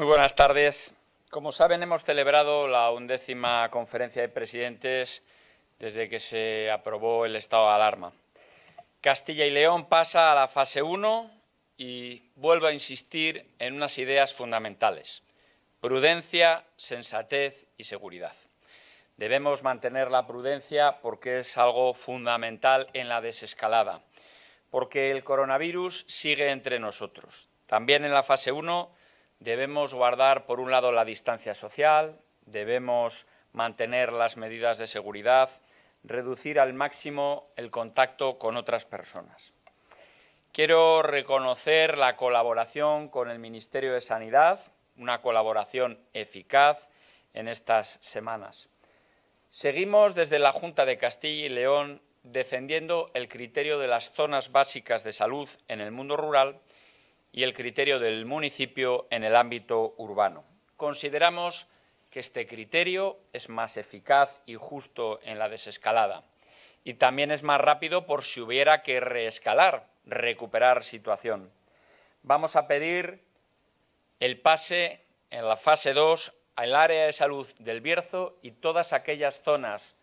Muy buenas tardes. Como saben, hemos celebrado la undécima conferencia de presidentes desde que se aprobó el estado de alarma. Castilla y León pasa a la fase 1 y vuelvo a insistir en unas ideas fundamentales. Prudencia, sensatez y seguridad. Debemos mantener la prudencia porque es algo fundamental en la desescalada, porque el coronavirus sigue entre nosotros. También en la fase 1 Debemos guardar, por un lado, la distancia social, debemos mantener las medidas de seguridad, reducir al máximo el contacto con otras personas. Quiero reconocer la colaboración con el Ministerio de Sanidad, una colaboración eficaz en estas semanas. Seguimos desde la Junta de Castilla y León defendiendo el criterio de las zonas básicas de salud en el mundo rural y el criterio del municipio en el ámbito urbano. Consideramos que este criterio es más eficaz y justo en la desescalada y también es más rápido por si hubiera que reescalar, recuperar situación. Vamos a pedir el pase en la fase 2 al área de salud del Bierzo y todas aquellas zonas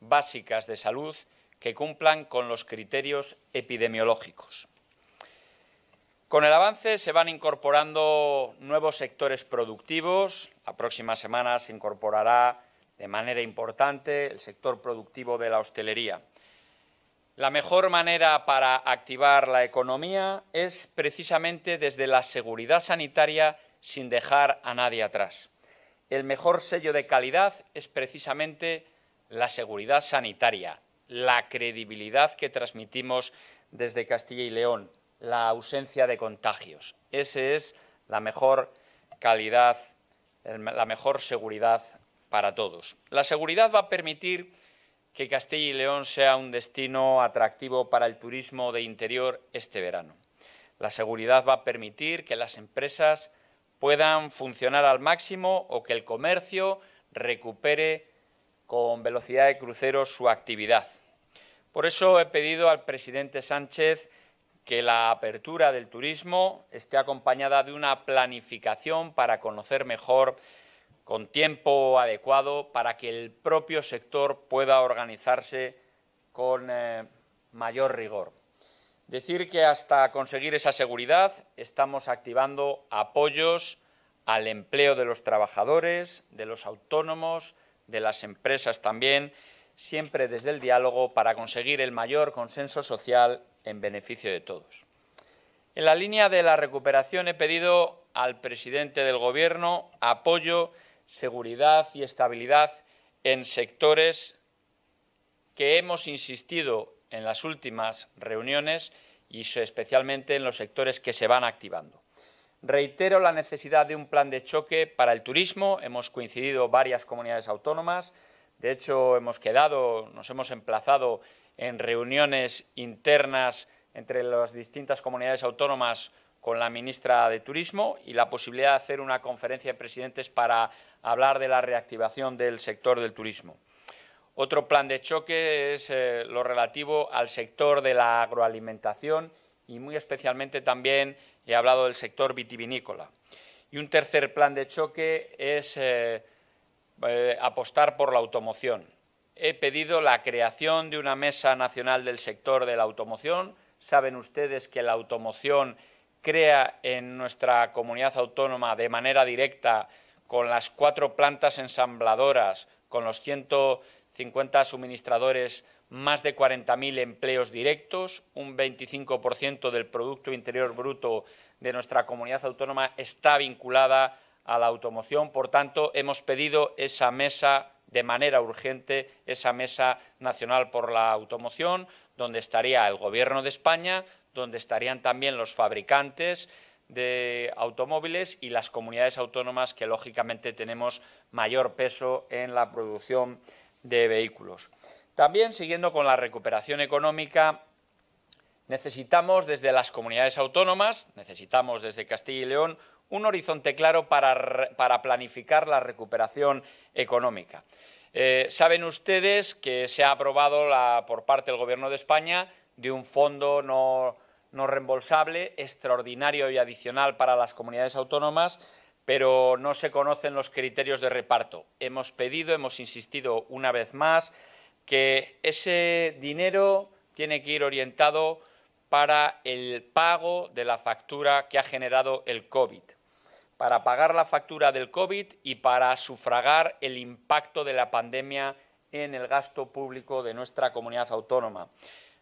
básicas de salud que cumplan con los criterios epidemiológicos. Con el avance se van incorporando nuevos sectores productivos. La próxima semana se incorporará de manera importante el sector productivo de la hostelería. La mejor manera para activar la economía es precisamente desde la seguridad sanitaria sin dejar a nadie atrás. El mejor sello de calidad es precisamente la seguridad sanitaria, la credibilidad que transmitimos desde Castilla y León la ausencia de contagios. Esa es la mejor calidad, la mejor seguridad para todos. La seguridad va a permitir que Castilla y León sea un destino atractivo para el turismo de interior este verano. La seguridad va a permitir que las empresas puedan funcionar al máximo o que el comercio recupere con velocidad de crucero su actividad. Por eso he pedido al presidente Sánchez que la apertura del turismo esté acompañada de una planificación para conocer mejor con tiempo adecuado para que el propio sector pueda organizarse con eh, mayor rigor. Decir que hasta conseguir esa seguridad estamos activando apoyos al empleo de los trabajadores, de los autónomos, de las empresas también, siempre desde el diálogo para conseguir el mayor consenso social en beneficio de todos. En la línea de la recuperación he pedido al presidente del Gobierno apoyo, seguridad y estabilidad en sectores que hemos insistido en las últimas reuniones y especialmente en los sectores que se van activando. Reitero la necesidad de un plan de choque para el turismo. Hemos coincidido varias comunidades autónomas. De hecho, hemos quedado, nos hemos emplazado en reuniones internas entre las distintas comunidades autónomas con la ministra de Turismo y la posibilidad de hacer una conferencia de presidentes para hablar de la reactivación del sector del turismo. Otro plan de choque es eh, lo relativo al sector de la agroalimentación y muy especialmente también he hablado del sector vitivinícola. Y un tercer plan de choque es eh, eh, apostar por la automoción he pedido la creación de una mesa nacional del sector de la automoción. Saben ustedes que la automoción crea en nuestra comunidad autónoma de manera directa con las cuatro plantas ensambladoras, con los 150 suministradores, más de 40.000 empleos directos, un 25% del Producto Interior Bruto de nuestra comunidad autónoma está vinculada a la automoción. Por tanto, hemos pedido esa mesa de manera urgente esa mesa nacional por la automoción, donde estaría el Gobierno de España, donde estarían también los fabricantes de automóviles y las comunidades autónomas que, lógicamente, tenemos mayor peso en la producción de vehículos. También, siguiendo con la recuperación económica, necesitamos desde las comunidades autónomas, necesitamos desde Castilla y León, un horizonte claro para, planificar la recuperación económica. Eh, saben ustedes que se ha aprobado por parte del Gobierno de España de un fondo no, no reembolsable extraordinario y adicional para las comunidades autónomas pero no se conocen los criterios de reparto. Hemos pedido, hemos insistido una vez más, que ese dinero tiene que ir orientado para el pago de la factura que ha generado el COVID para pagar la factura del COVID y para sufragar el impacto de la pandemia en el gasto público de nuestra comunidad autónoma.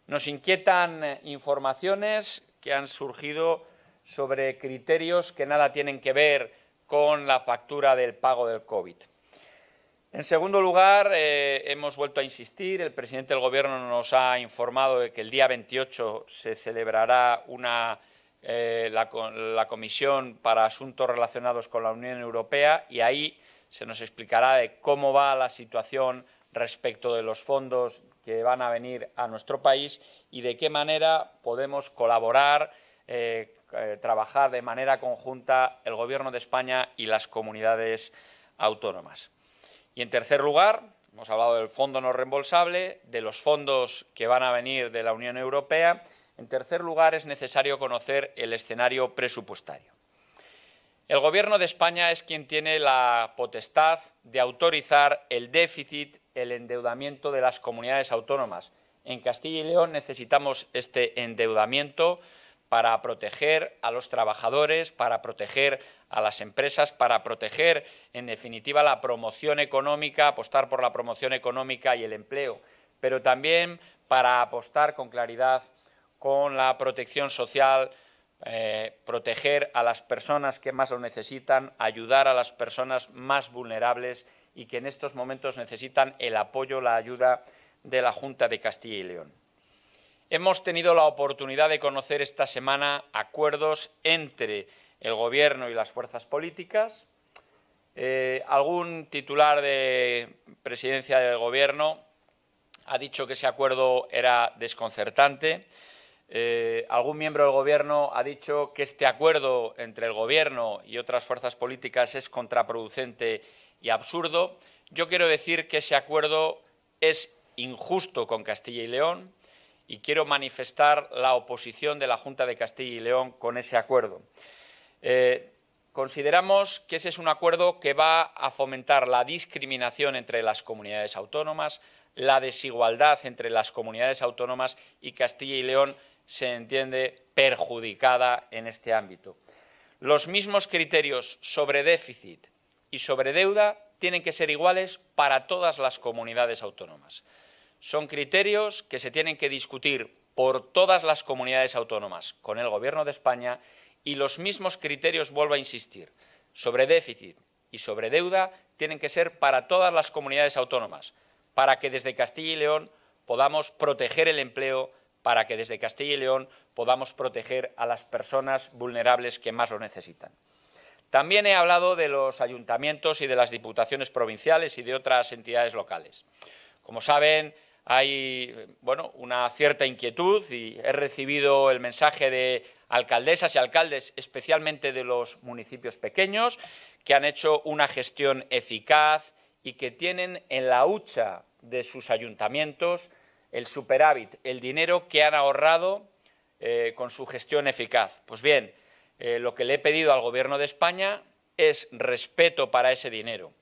Nos inquietan eh, informaciones que han surgido sobre criterios que nada tienen que ver con la factura del pago del COVID. En segundo lugar, eh, hemos vuelto a insistir, el presidente del Gobierno nos ha informado de que el día 28 se celebrará una eh, la, Comisión para Asuntos Relacionados con la Unión Europea y ahí se nos explicará cómo va la situación respecto de los fondos que van a venir a nuestro país y de qué manera podemos colaborar, eh, eh, trabajar de manera conjunta el Gobierno de España y las comunidades autónomas. Y en tercer lugar, hemos hablado del fondo no reembolsable, de los fondos que van a venir de la Unión Europea en tercer lugar, es necesario conocer el escenario presupuestario. El Gobierno de España es quien tiene la potestad de autorizar el déficit, el endeudamiento de las comunidades autónomas. En Castilla y León necesitamos este endeudamiento para proteger a los trabajadores, para proteger a las empresas, para proteger, en definitiva, la promoción económica, apostar por la promoción económica y el empleo, pero también para apostar con claridad con la protección social, eh, proteger a las personas que más lo necesitan, ayudar a las personas más vulnerables y que en estos momentos necesitan el apoyo, la ayuda de la Junta de Castilla y León. Hemos tenido la oportunidad de conocer esta semana acuerdos entre el Gobierno y las fuerzas políticas. Eh, algún titular de presidencia del Gobierno ha dicho que ese acuerdo era desconcertante. Eh, algún miembro del Gobierno ha dicho que este acuerdo entre el Gobierno y otras fuerzas políticas es contraproducente y absurdo. Yo quiero decir que ese acuerdo es injusto con Castilla y León y quiero manifestar la oposición de la Junta de Castilla y León con ese acuerdo. Eh, consideramos que ese es un acuerdo que va a fomentar la discriminación entre las comunidades autónomas, la desigualdad entre las comunidades autónomas y Castilla y León se entiende perjudicada en este ámbito. Los mismos criterios sobre déficit y sobre deuda tienen que ser iguales para todas las comunidades autónomas. Son criterios que se tienen que discutir por todas las comunidades autónomas con el Gobierno de España y los mismos criterios, vuelvo a insistir, sobre déficit y sobre deuda tienen que ser para todas las comunidades autónomas, para que desde Castilla y León podamos proteger el empleo, para que desde Castilla y León podamos proteger a las personas vulnerables que más lo necesitan. También he hablado de los ayuntamientos y de las diputaciones provinciales y de otras entidades locales. Como saben, hay bueno, una cierta inquietud y he recibido el mensaje de alcaldesas y alcaldes, especialmente de los municipios pequeños, que han hecho una gestión eficaz y que tienen en la hucha de sus ayuntamientos el superávit, el dinero que han ahorrado eh, con su gestión eficaz. Pues bien, eh, lo que le he pedido al Gobierno de España es respeto para ese dinero,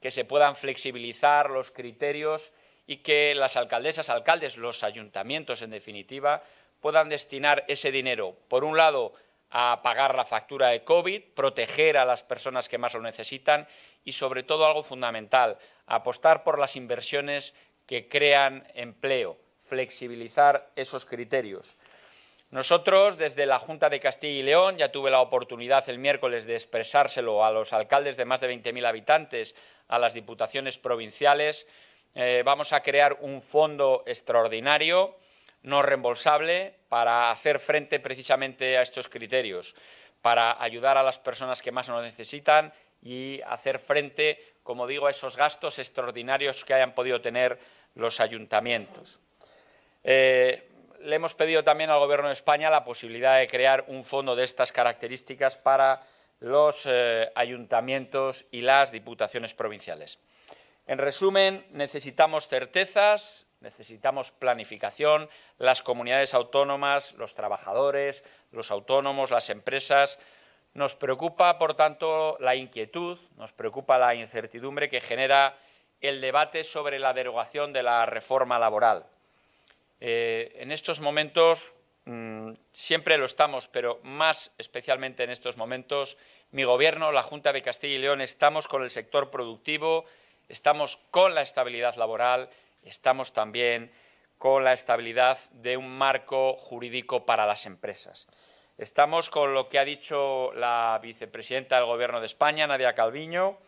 que se puedan flexibilizar los criterios y que las alcaldesas, alcaldes, los ayuntamientos, en definitiva, puedan destinar ese dinero, por un lado, a pagar la factura de COVID, proteger a las personas que más lo necesitan y, sobre todo, algo fundamental, apostar por las inversiones que crean empleo, flexibilizar esos criterios. Nosotros, desde la Junta de Castilla y León, ya tuve la oportunidad el miércoles de expresárselo a los alcaldes de más de 20.000 habitantes, a las diputaciones provinciales, eh, vamos a crear un fondo extraordinario, no reembolsable, para hacer frente precisamente a estos criterios, para ayudar a las personas que más lo necesitan y hacer frente, como digo, a esos gastos extraordinarios que hayan podido tener los ayuntamientos. Eh, le hemos pedido también al Gobierno de España la posibilidad de crear un fondo de estas características para los eh, ayuntamientos y las diputaciones provinciales. En resumen, necesitamos certezas, necesitamos planificación, las comunidades autónomas, los trabajadores, los autónomos, las empresas. Nos preocupa, por tanto, la inquietud, nos preocupa la incertidumbre que genera el debate sobre la derogación de la reforma laboral. Eh, en estos momentos, mm, siempre lo estamos, pero más especialmente en estos momentos, mi Gobierno, la Junta de Castilla y León, estamos con el sector productivo, estamos con la estabilidad laboral, estamos también con la estabilidad de un marco jurídico para las empresas. Estamos con lo que ha dicho la vicepresidenta del Gobierno de España, Nadia Calviño,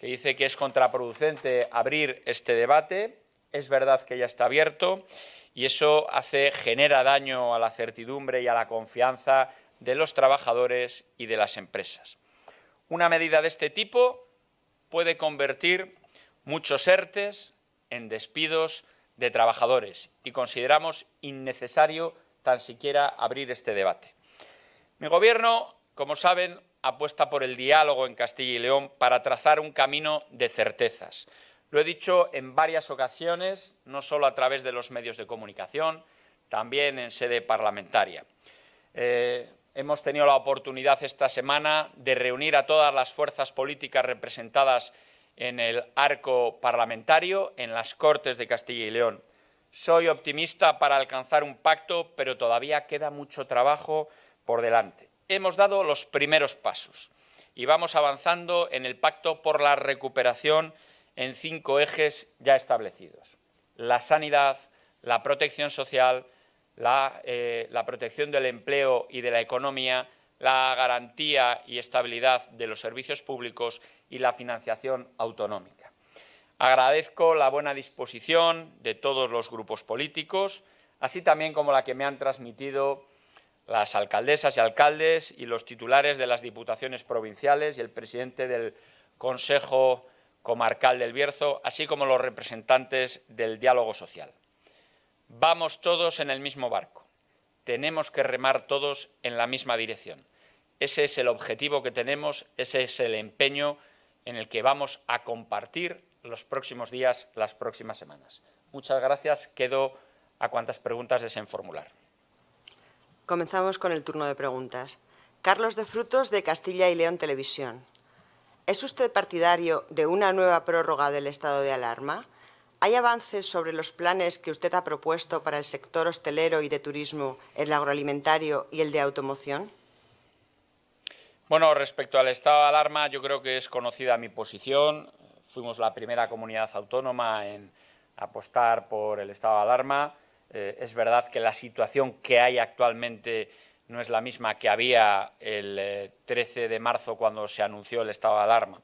que dice que es contraproducente abrir este debate. Es verdad que ya está abierto y eso hace, genera daño a la certidumbre y a la confianza de los trabajadores y de las empresas. Una medida de este tipo puede convertir muchos ERTES en despidos de trabajadores y consideramos innecesario tan siquiera abrir este debate. Mi Gobierno, como saben, apuesta por el diálogo en Castilla y León para trazar un camino de certezas. Lo he dicho en varias ocasiones, no solo a través de los medios de comunicación, también en sede parlamentaria. Eh, hemos tenido la oportunidad esta semana de reunir a todas las fuerzas políticas representadas en el arco parlamentario, en las Cortes de Castilla y León. Soy optimista para alcanzar un pacto, pero todavía queda mucho trabajo por delante hemos dado los primeros pasos y vamos avanzando en el pacto por la recuperación en cinco ejes ya establecidos. La sanidad, la protección social, eh, la, protección del empleo y de la economía, la garantía y estabilidad de los servicios públicos y la financiación autonómica. Agradezco la buena disposición de todos los grupos políticos, así también como la que me han transmitido las alcaldesas y alcaldes y los titulares de las diputaciones provinciales y el presidente del Consejo Comarcal del Bierzo, así como los representantes del diálogo social. Vamos todos en el mismo barco. Tenemos que remar todos en la misma dirección. Ese es el objetivo que tenemos, ese es el empeño en el que vamos a compartir los próximos días, las próximas semanas. Muchas gracias. Quedo a cuantas preguntas deseen formular. Comenzamos con el turno de preguntas. Carlos de Frutos, de Castilla y León Televisión. ¿Es usted partidario de una nueva prórroga del estado de alarma? ¿Hay avances sobre los planes que usted ha propuesto para el sector hostelero y de turismo, el agroalimentario y el de automoción? Bueno, respecto al estado de alarma, yo creo que es conocida mi posición. Fuimos la primera comunidad autónoma en apostar por el estado de alarma. Eh, es verdad que la situación que hay actualmente no es la misma que había el 13 eh, de marzo cuando se anunció el estado de alarma.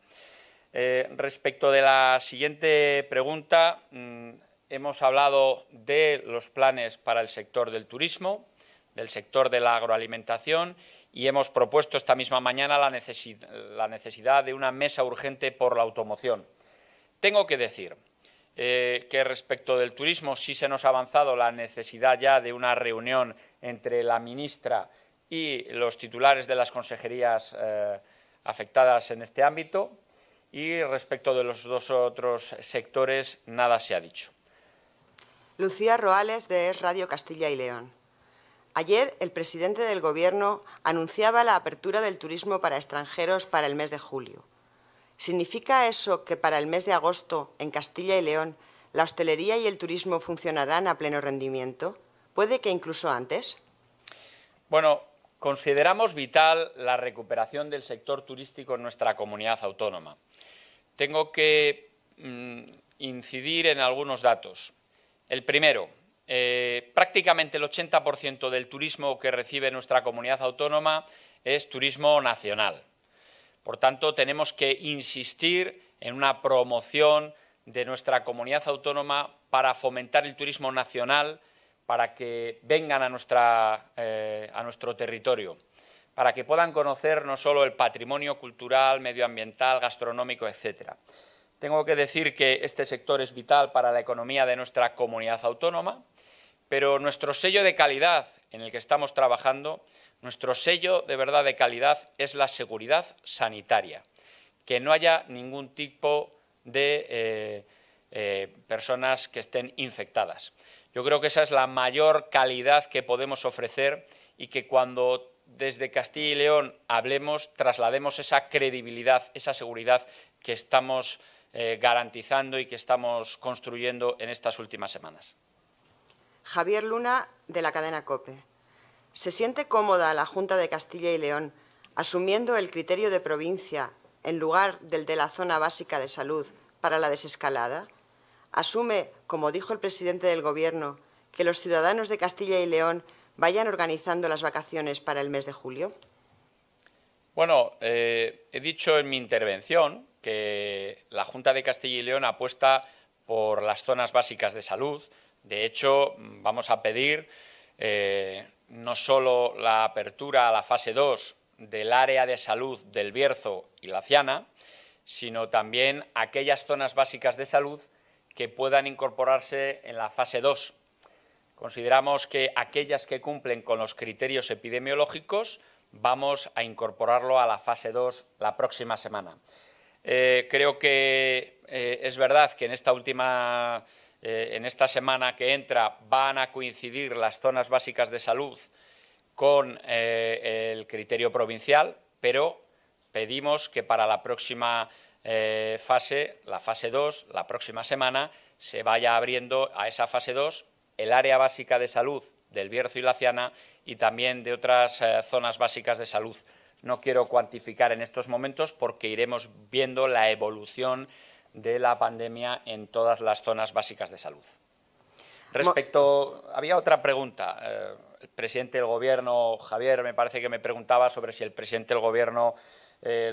Eh, respecto de la siguiente pregunta, mm, hemos hablado de los planes para el sector del turismo, del sector de la agroalimentación y hemos propuesto esta misma mañana la necesidad de una mesa urgente por la automoción. Tengo que decir eh, que respecto del turismo sí se nos ha avanzado la necesidad ya de una reunión entre la ministra y los titulares de las consejerías eh, afectadas en este ámbito y respecto de los dos otros sectores nada se ha dicho. Lucía Roales de Radio Castilla y León. Ayer el presidente del Gobierno anunciaba la apertura del turismo para extranjeros para el mes de julio ¿Significa eso que para el mes de agosto, en Castilla y León, la hostelería y el turismo funcionarán a pleno rendimiento? ¿Puede que incluso antes? Bueno, consideramos vital la recuperación del sector turístico en nuestra comunidad autónoma. Tengo que mm, incidir en algunos datos. El primero, eh, prácticamente el 80% del turismo que recibe nuestra comunidad autónoma es turismo nacional. Por tanto, tenemos que insistir en una promoción de nuestra comunidad autónoma para fomentar el turismo nacional, para que vengan eh, a, nuestro territorio, para que puedan conocer no solo el patrimonio cultural, medioambiental, gastronómico, etcétera. Tengo que decir que este sector es vital para la economía de nuestra comunidad autónoma, pero nuestro sello de calidad en el que estamos trabajando nuestro sello de verdad de calidad es la seguridad sanitaria, que no haya ningún tipo de eh, eh, personas que estén infectadas. Yo creo que esa es la mayor calidad que podemos ofrecer y que cuando desde Castilla y León hablemos, traslademos esa credibilidad, esa seguridad que estamos eh, garantizando y que estamos construyendo en estas últimas semanas. Javier Luna, de la cadena COPE. ¿Se siente cómoda la Junta de Castilla y León asumiendo el criterio de provincia en lugar del de la zona básica de salud para la desescalada? ¿Asume, como dijo el presidente del Gobierno, que los ciudadanos de Castilla y León vayan organizando las vacaciones para el mes de julio? Bueno, eh, he dicho en mi intervención que la Junta de Castilla y León apuesta por las zonas básicas de salud. De hecho, vamos a pedir eh, no solo la apertura a la fase 2 del área de salud del Bierzo y la Ciana, sino también aquellas zonas básicas de salud que puedan incorporarse en la fase 2. Consideramos que aquellas que cumplen con los criterios epidemiológicos vamos a incorporarlo a la fase 2 la próxima semana. Eh, creo que eh, es verdad que en esta última eh, en esta semana que entra van a coincidir las zonas básicas de salud con eh, el criterio provincial, pero pedimos que para la próxima eh, fase, la fase 2, la próxima semana, se vaya abriendo a esa fase 2 el área básica de salud del Bierzo y la y también de otras zonas básicas de salud. No quiero cuantificar en estos momentos porque iremos viendo la evolución de la pandemia en todas las zonas básicas de salud. Respecto, había otra pregunta. Eh, el presidente del Gobierno, Javier, me parece que me preguntaba sobre si el presidente del Gobierno eh,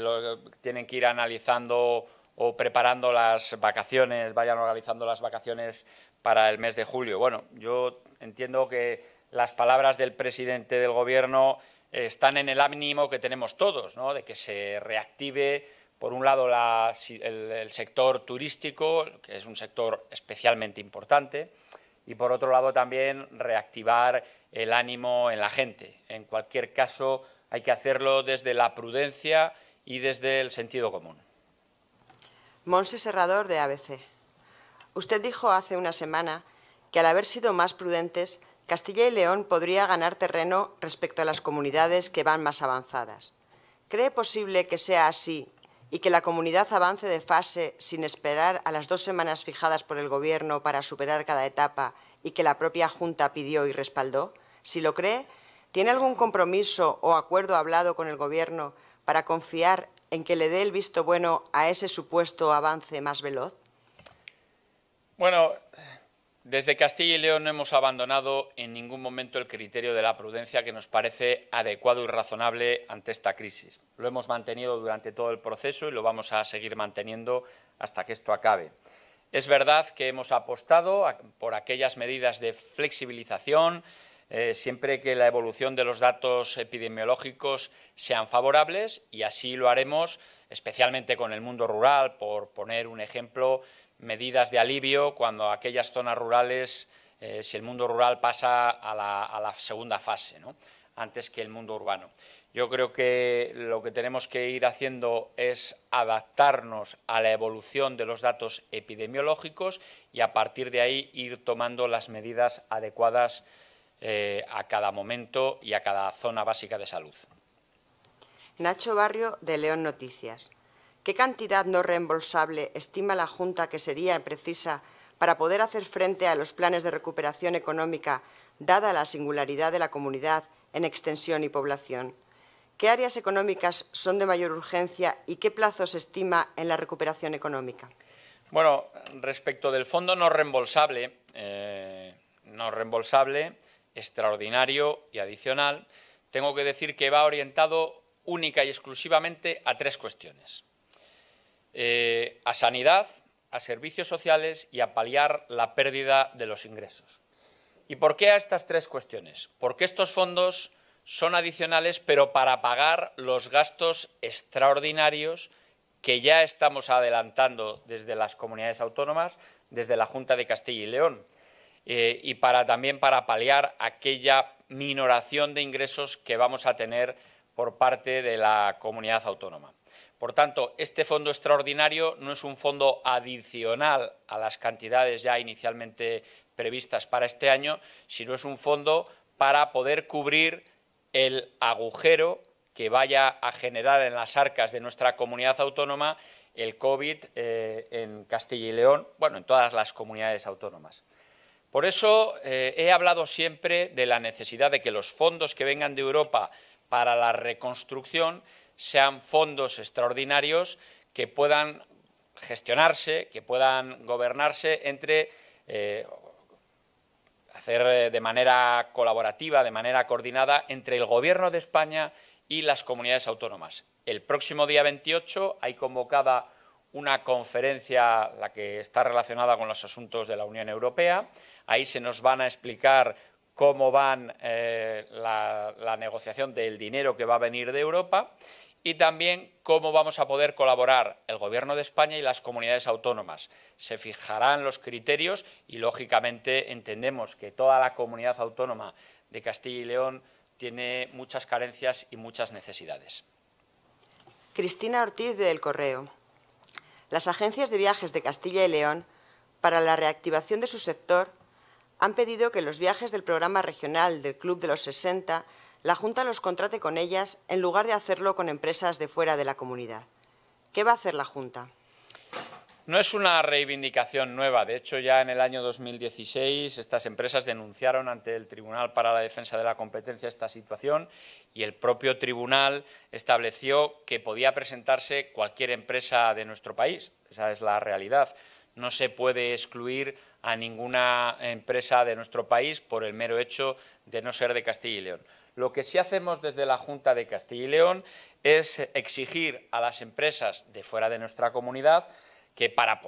tienen que ir analizando o preparando las vacaciones, vayan organizando las vacaciones para el mes de julio. Bueno, yo entiendo que las palabras del presidente del Gobierno eh, están en el ánimo que tenemos todos, ¿no? de que se reactive por un lado, el, el, sector turístico, que es un sector especialmente importante, y por otro lado también reactivar el ánimo en la gente. En cualquier caso, hay que hacerlo desde la prudencia y desde el sentido común. Monse Serrador, de ABC. Usted dijo hace una semana que al haber sido más prudentes, Castilla y León podría ganar terreno respecto a las comunidades que van más avanzadas. ¿Cree posible que sea así y que la comunidad avance de fase sin esperar a las dos semanas fijadas por el Gobierno para superar cada etapa y que la propia Junta pidió y respaldó? Si lo cree, ¿tiene algún compromiso o acuerdo hablado con el Gobierno para confiar en que le dé el visto bueno a ese supuesto avance más veloz? Bueno, desde Castilla y León no hemos abandonado en ningún momento el criterio de la prudencia que nos parece adecuado y razonable ante esta crisis. Lo hemos mantenido durante todo el proceso y lo vamos a seguir manteniendo hasta que esto acabe. Es verdad que hemos apostado por aquellas medidas de flexibilización, eh, siempre que la evolución de los datos epidemiológicos sean favorables, y así lo haremos, especialmente con el mundo rural, por poner un ejemplo medidas de alivio cuando aquellas zonas rurales, eh, si el mundo rural pasa a la, segunda fase, antes que el mundo urbano. Yo creo que lo que tenemos que ir haciendo es adaptarnos a la evolución de los datos epidemiológicos y a partir de ahí ir tomando las medidas adecuadas eh, a cada momento y a cada zona básica de salud. Nacho Barrio, de León Noticias. ¿Qué cantidad no reembolsable estima la Junta que sería precisa para poder hacer frente a los planes de recuperación económica, dada la singularidad de la comunidad en extensión y población? ¿Qué áreas económicas son de mayor urgencia y qué plazo se estima en la recuperación económica? Bueno, respecto del fondo no reembolsable, eh, no reembolsable, extraordinario y adicional, tengo que decir que va orientado única y exclusivamente a tres cuestiones. Eh, a sanidad, a servicios sociales y a paliar la pérdida de los ingresos. ¿Y por qué a estas tres cuestiones? Porque estos fondos son adicionales, pero para pagar los gastos extraordinarios que ya estamos adelantando desde las comunidades autónomas, desde la Junta de Castilla y León, eh, y también para paliar aquella minoración de ingresos que vamos a tener por parte de la comunidad autónoma. Por tanto, este fondo extraordinario no es un fondo adicional a las cantidades ya inicialmente previstas para este año, sino es un fondo para poder cubrir el agujero que vaya a generar en las arcas de nuestra comunidad autónoma el COVID eh, en Castilla y León, bueno, en todas las comunidades autónomas. Por eso eh, he hablado siempre de la necesidad de que los fondos que vengan de Europa para la reconstrucción sean fondos extraordinarios que puedan gestionarse, que puedan gobernarse entre eh, hacer eh, de manera colaborativa, de manera coordinada entre el Gobierno de España y las comunidades autónomas. El próximo día 28 hay convocada una conferencia, la que está relacionada con los asuntos de la Unión Europea. Ahí se nos van a explicar cómo van eh, la negociación del dinero que va a venir de Europa y también cómo vamos a poder colaborar el Gobierno de España y las comunidades autónomas. Se fijarán los criterios y, lógicamente, entendemos que toda la comunidad autónoma de Castilla y León tiene muchas carencias y muchas necesidades. Cristina Ortiz de El Correo. Las agencias de viajes de Castilla y León, para la reactivación de su sector, han pedido que los viajes del programa regional del Club de los 60 la Junta los contrate con ellas en lugar de hacerlo con empresas de fuera de la comunidad. ¿Qué va a hacer la Junta? No es una reivindicación nueva. De hecho, ya en el año 2016 estas empresas denunciaron ante el Tribunal para la Defensa de la Competencia esta situación y el propio tribunal estableció que podía presentarse cualquier empresa de nuestro país. Esa es la realidad. No se puede excluir a ninguna empresa de nuestro país por el mero hecho de no ser de Castilla y León. Lo que sí hacemos desde la Junta de Castilla y León es exigir a las empresas de fuera de nuestra comunidad que para,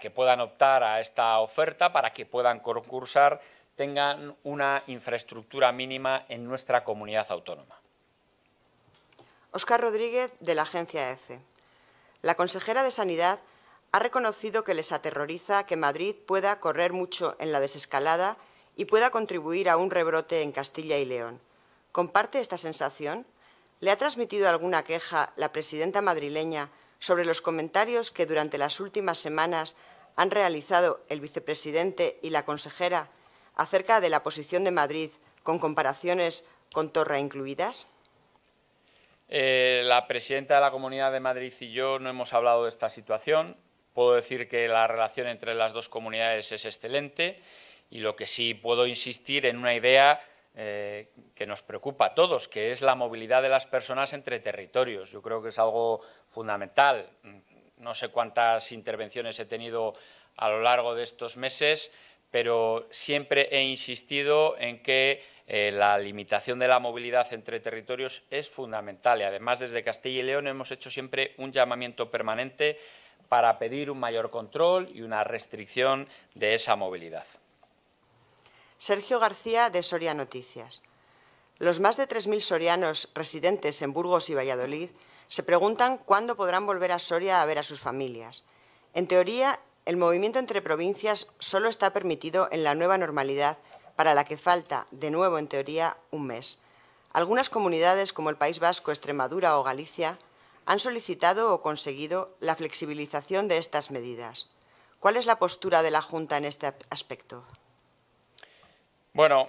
que puedan optar a esta oferta, para que puedan concursar, tengan una infraestructura mínima en nuestra comunidad autónoma. Oscar Rodríguez, de la Agencia EFE. E. La consejera de Sanidad ha reconocido que les aterroriza que Madrid pueda correr mucho en la desescalada y pueda contribuir a un rebrote en Castilla y León. ¿Comparte esta sensación? ¿Le ha transmitido alguna queja la presidenta madrileña sobre los comentarios que durante las últimas semanas han realizado el vicepresidente y la consejera acerca de la posición de Madrid con comparaciones con Torra incluidas? Eh, la presidenta de la Comunidad de Madrid y yo no hemos hablado de esta situación. Puedo decir que la relación entre las dos comunidades es excelente y lo que sí puedo insistir en una idea eh, que nos preocupa a todos, que es la movilidad de las personas entre territorios. Yo creo que es algo fundamental. No sé cuántas intervenciones he tenido a lo largo de estos meses, pero siempre he insistido en que eh, la limitación de la movilidad entre territorios es fundamental y además desde Castilla y León hemos hecho siempre un llamamiento permanente para pedir un mayor control y una restricción de esa movilidad. Sergio García de Soria Noticias. Los más de 3.000 sorianos residentes en Burgos y Valladolid se preguntan cuándo podrán volver a Soria a ver a sus familias. En teoría, el movimiento entre provincias solo está permitido en la nueva normalidad para la que falta, de nuevo en teoría, un mes. Algunas comunidades como el País Vasco, Extremadura o Galicia han solicitado o conseguido la flexibilización de estas medidas. ¿Cuál es la postura de la Junta en este aspecto? Bueno,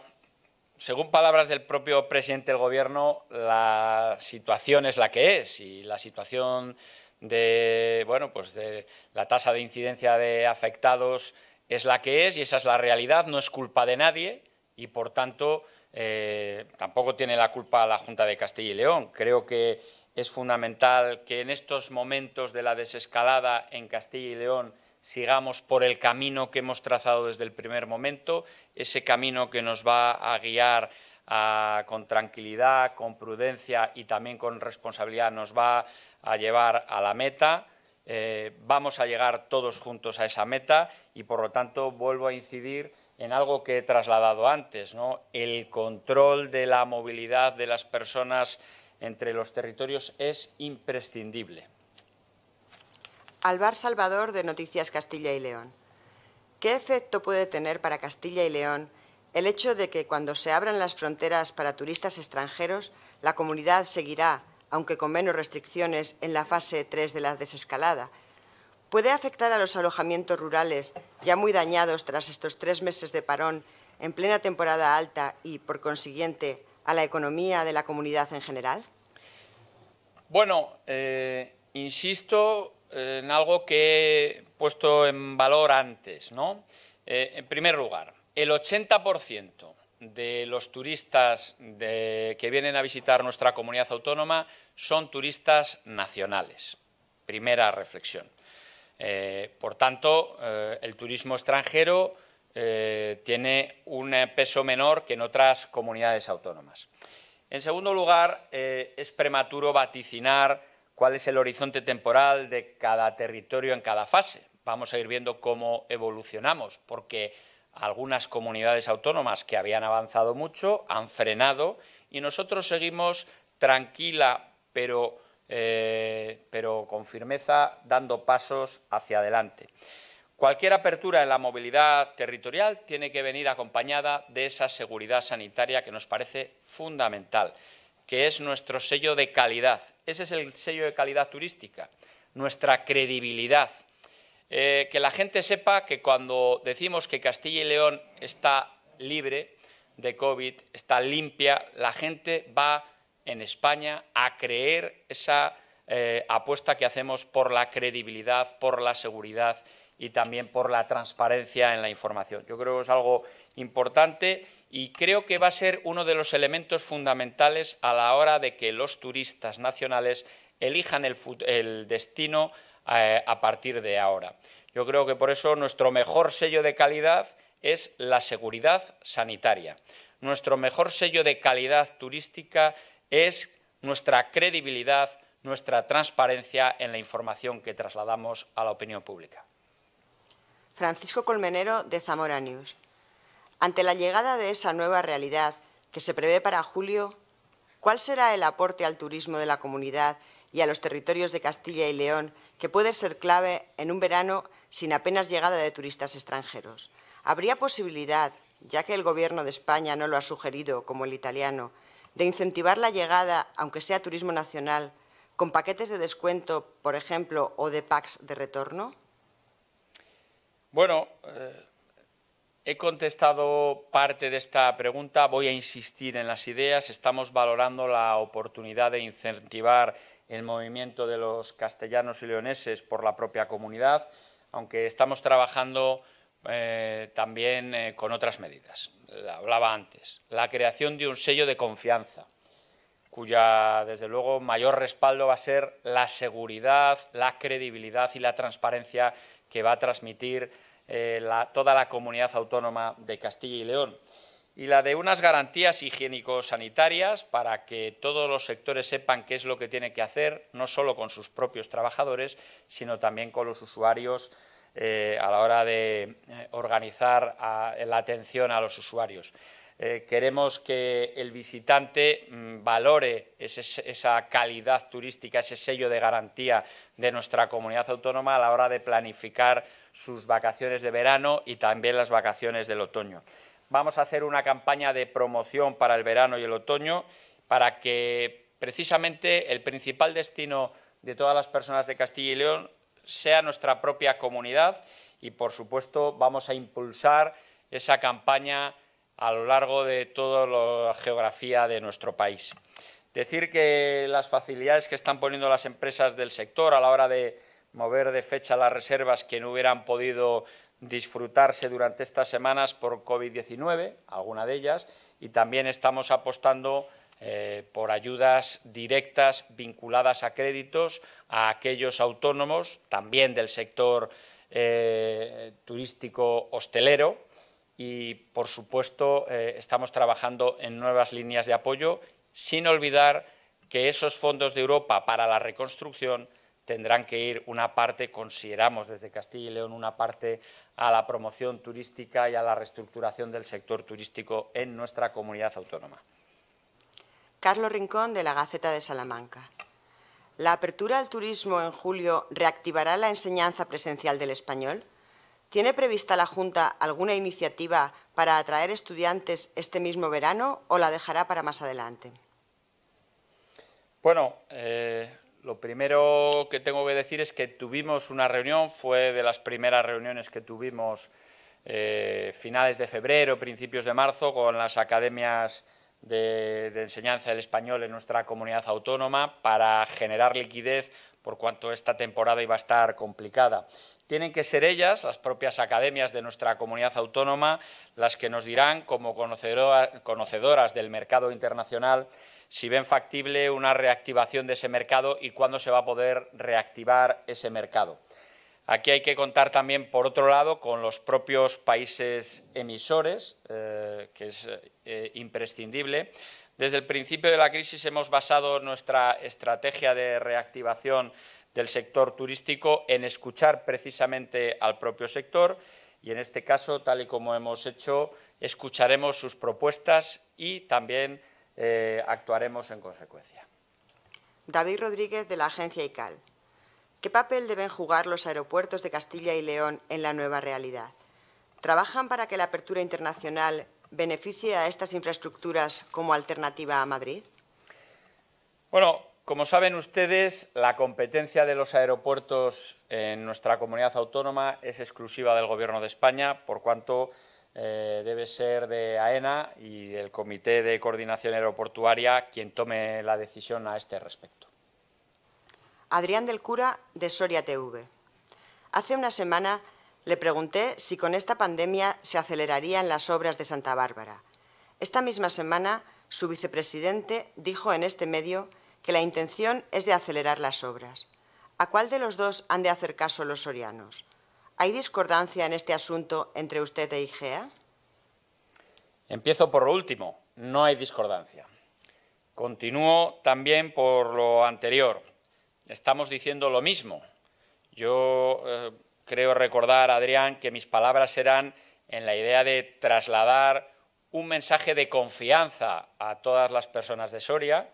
según palabras del propio presidente del Gobierno, la situación es la que es y la situación de, bueno, pues de la tasa de incidencia de afectados es la que es y esa es la realidad, no es culpa de nadie y, por tanto, eh, tampoco tiene la culpa la Junta de Castilla y León. Creo que es fundamental que en estos momentos de la desescalada en Castilla y León sigamos por el camino que hemos trazado desde el primer momento, ese camino que nos va a guiar con tranquilidad, con prudencia y también con responsabilidad, nos va a llevar a la meta. Eh, vamos a llegar todos juntos a esa meta y, por lo tanto, vuelvo a incidir en algo que he trasladado antes, el control de la movilidad de las personas entre los territorios es imprescindible. Alvar Salvador de Noticias Castilla y León. ¿Qué efecto puede tener para Castilla y León el hecho de que cuando se abran las fronteras para turistas extranjeros, la comunidad seguirá, aunque con menos restricciones, en la fase 3 de la desescalada? ¿Puede afectar a los alojamientos rurales, ya muy dañados tras estos tres meses de parón, en plena temporada alta y, por consiguiente, a la economía de la comunidad en general? Bueno, eh, insisto en algo que he puesto en valor antes. ¿no? Eh, en primer lugar, el 80% de los turistas que vienen a visitar nuestra comunidad autónoma son turistas nacionales. Primera reflexión. Eh, por tanto, el turismo extranjero eh, tiene un peso menor que en otras comunidades autónomas. En segundo lugar, eh, es prematuro vaticinar cuál es el horizonte temporal de cada territorio en cada fase. Vamos a ir viendo cómo evolucionamos, porque algunas comunidades autónomas que habían avanzado mucho han frenado y nosotros seguimos tranquila, pero eh, con firmeza, dando pasos hacia adelante. Cualquier apertura en la movilidad territorial tiene que venir acompañada de esa seguridad sanitaria que nos parece fundamental, que es nuestro sello de calidad. Ese es el sello de calidad turística, nuestra credibilidad. Eh, que la gente sepa que cuando decimos que Castilla y León está libre de COVID, está limpia, la gente va en España a creer esa eh, apuesta que hacemos por la credibilidad, por la seguridad y también por la transparencia en la información. Yo creo que es algo importante y creo que va a ser uno de los elementos fundamentales a la hora de que los turistas nacionales elijan el, destino eh, a partir de ahora. Yo creo que por eso nuestro mejor sello de calidad es la seguridad sanitaria. Nuestro mejor sello de calidad turística es nuestra credibilidad, nuestra transparencia en la información que trasladamos a la opinión pública. Francisco Colmenero de Zamora News. Ante la llegada de esa nueva realidad que se prevé para julio, ¿cuál será el aporte al turismo de la comunidad y a los territorios de Castilla y León que puede ser clave en un verano sin apenas llegada de turistas extranjeros? ¿Habría posibilidad, ya que el Gobierno de España no lo ha sugerido como el italiano, de incentivar la llegada, aunque sea turismo nacional, con paquetes de descuento, por ejemplo, o de packs de retorno? Bueno, eh, he contestado parte de esta pregunta. Voy a insistir en las ideas. Estamos valorando la oportunidad de incentivar el movimiento de los castellanos y leoneses por la propia comunidad, aunque estamos trabajando eh, también eh, con otras medidas. Hablaba antes, la creación de un sello de confianza, cuya, desde luego, mayor respaldo va a ser la seguridad, la credibilidad y la transparencia que va a transmitir eh, toda la comunidad autónoma de Castilla y León y la de unas garantías higiénico-sanitarias para que todos los sectores sepan qué es lo que tienen que hacer, no solo con sus propios trabajadores, sino también con los usuarios eh, a la hora de eh, organizar la atención a los usuarios. Eh, queremos que el visitante mm, valore esa calidad turística, ese sello de garantía de nuestra comunidad autónoma a la hora de planificar sus vacaciones de verano y también las vacaciones del otoño. Vamos a hacer una campaña de promoción para el verano y el otoño para que precisamente el principal destino de todas las personas de Castilla y León sea nuestra propia comunidad y, por supuesto, vamos a impulsar esa campaña a lo largo de toda la geografía de nuestro país. Decir que las facilidades que están poniendo las empresas del sector a la hora de mover de fecha las reservas que no hubieran podido disfrutarse durante estas semanas por COVID-19, alguna de ellas, y también estamos apostando eh, por ayudas directas vinculadas a créditos a aquellos autónomos, también del sector eh, turístico hostelero, y, por supuesto, eh, estamos trabajando en nuevas líneas de apoyo, sin olvidar que esos fondos de Europa para la reconstrucción tendrán que ir una parte, consideramos desde Castilla y León, una parte a la promoción turística y a la reestructuración del sector turístico en nuestra comunidad autónoma. Carlos Rincón, de la Gaceta de Salamanca. ¿La apertura al turismo en julio reactivará la enseñanza presencial del español? ¿Tiene prevista la Junta alguna iniciativa para atraer estudiantes este mismo verano o la dejará para más adelante? Bueno, eh, lo primero que tengo que decir es que tuvimos una reunión, fue de las primeras reuniones que tuvimos eh, finales de febrero, principios de marzo, con las academias de, enseñanza del español en nuestra comunidad autónoma para generar liquidez por cuanto esta temporada iba a estar complicada tienen que ser ellas, las propias academias de nuestra comunidad autónoma, las que nos dirán, como conocedoras del mercado internacional, si ven factible una reactivación de ese mercado y cuándo se va a poder reactivar ese mercado. Aquí hay que contar también, por otro lado, con los propios países emisores, eh, que es eh, imprescindible. Desde el principio de la crisis hemos basado nuestra estrategia de reactivación del sector turístico en escuchar precisamente al propio sector y en este caso, tal y como hemos hecho, escucharemos sus propuestas y también eh, actuaremos en consecuencia. David Rodríguez, de la agencia ICAL. ¿Qué papel deben jugar los aeropuertos de Castilla y León en la nueva realidad? ¿Trabajan para que la apertura internacional beneficie a estas infraestructuras como alternativa a Madrid? Bueno, como saben ustedes, la competencia de los aeropuertos en nuestra comunidad autónoma es exclusiva del Gobierno de España, por cuanto eh, debe ser de AENA y del Comité de Coordinación Aeroportuaria quien tome la decisión a este respecto. Adrián del Cura, de Soria TV. Hace una semana le pregunté si con esta pandemia se acelerarían las obras de Santa Bárbara. Esta misma semana, su vicepresidente dijo en este medio que la intención es de acelerar las obras. ¿A cuál de los dos han de hacer caso los sorianos? ¿Hay discordancia en este asunto entre usted e IGEA? Empiezo por lo último. No hay discordancia. Continúo también por lo anterior. Estamos diciendo lo mismo. Yo eh, creo recordar, Adrián, que mis palabras eran en la idea de trasladar un mensaje de confianza a todas las personas de Soria,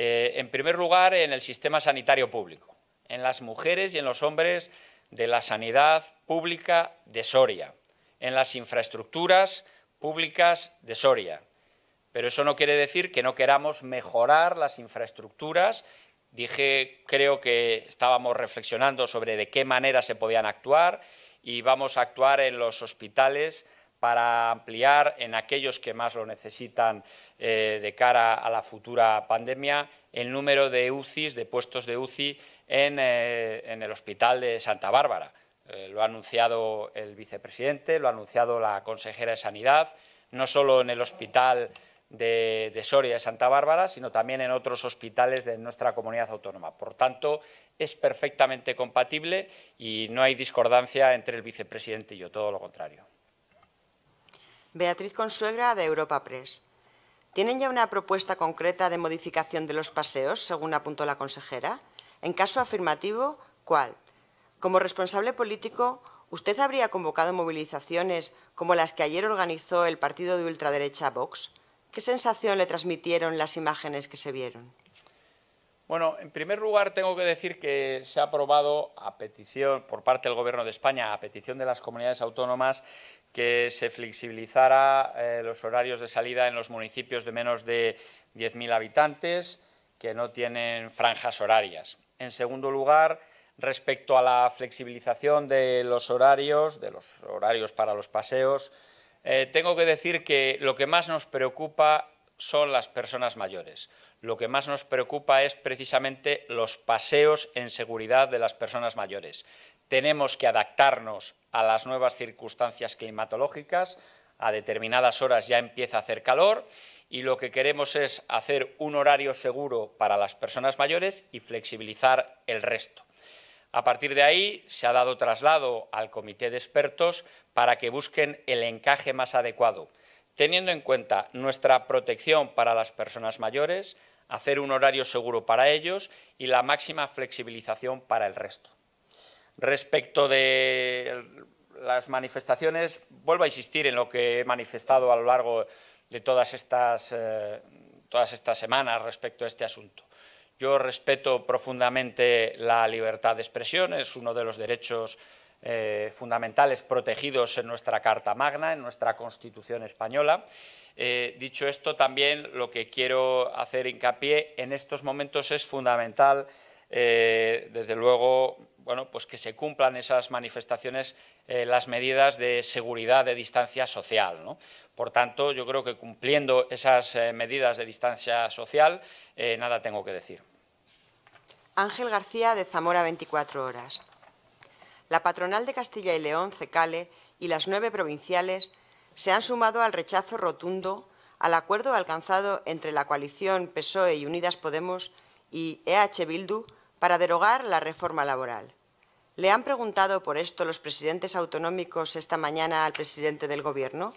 eh, en primer lugar, en el sistema sanitario público, en las mujeres y en los hombres de la sanidad pública de Soria, en las infraestructuras públicas de Soria. Pero eso no quiere decir que no queramos mejorar las infraestructuras. Dije, creo que estábamos reflexionando sobre de qué manera se podían actuar y vamos a actuar en los hospitales para ampliar en aquellos que más lo necesitan eh, de cara a la futura pandemia el número de UCIs, de puestos de UCI eh, en, el Hospital de Santa Bárbara. Eh, lo ha anunciado el vicepresidente, lo ha anunciado la consejera de Sanidad, no solo en el Hospital de, Soria de Santa Bárbara, sino también en otros hospitales de nuestra comunidad autónoma. Por tanto, es perfectamente compatible y no hay discordancia entre el vicepresidente y yo, todo lo contrario. Beatriz Consuegra de Europa Press. ¿Tienen ya una propuesta concreta de modificación de los paseos, según apuntó la consejera? En caso afirmativo, ¿cuál? Como responsable político, ¿usted habría convocado movilizaciones como las que ayer organizó el partido de ultraderecha Vox? ¿Qué sensación le transmitieron las imágenes que se vieron? Bueno, en primer lugar tengo que decir que se ha aprobado a petición por parte del Gobierno de España, a petición de las comunidades autónomas, que se flexibilizara eh, los horarios de salida en los municipios de menos de 10.000 habitantes que no tienen franjas horarias. En segundo lugar, respecto a la flexibilización de los horarios, de los horarios para los paseos, eh, tengo que decir que lo que más nos preocupa son las personas mayores. Lo que más nos preocupa es precisamente los paseos en seguridad de las personas mayores. Tenemos que adaptarnos a las nuevas circunstancias climatológicas. A determinadas horas ya empieza a hacer calor y lo que queremos es hacer un horario seguro para las personas mayores y flexibilizar el resto. A partir de ahí se ha dado traslado al comité de expertos para que busquen el encaje más adecuado, teniendo en cuenta nuestra protección para las personas mayores, hacer un horario seguro para ellos y la máxima flexibilización para el resto. Respecto de las manifestaciones, vuelvo a insistir en lo que he manifestado a lo largo de todas estas, eh, todas estas semanas respecto a este asunto. Yo respeto profundamente la libertad de expresión, es uno de los derechos eh, fundamentales protegidos en nuestra Carta Magna, en nuestra Constitución española. Eh, dicho esto, también lo que quiero hacer hincapié en estos momentos es fundamental, desde luego, bueno, pues que se cumplan esas manifestaciones eh, las medidas de seguridad de distancia social. ¿no? Por tanto, yo creo que cumpliendo esas eh, medidas de distancia social, eh, nada tengo que decir. Ángel García, de Zamora 24 Horas. La patronal de Castilla y León, CECALE, y las nueve provinciales se han sumado al rechazo rotundo al acuerdo alcanzado entre la coalición PSOE y Unidas Podemos y EH Bildu para derogar la reforma laboral. ¿Le han preguntado por esto los presidentes autonómicos esta mañana al presidente del Gobierno?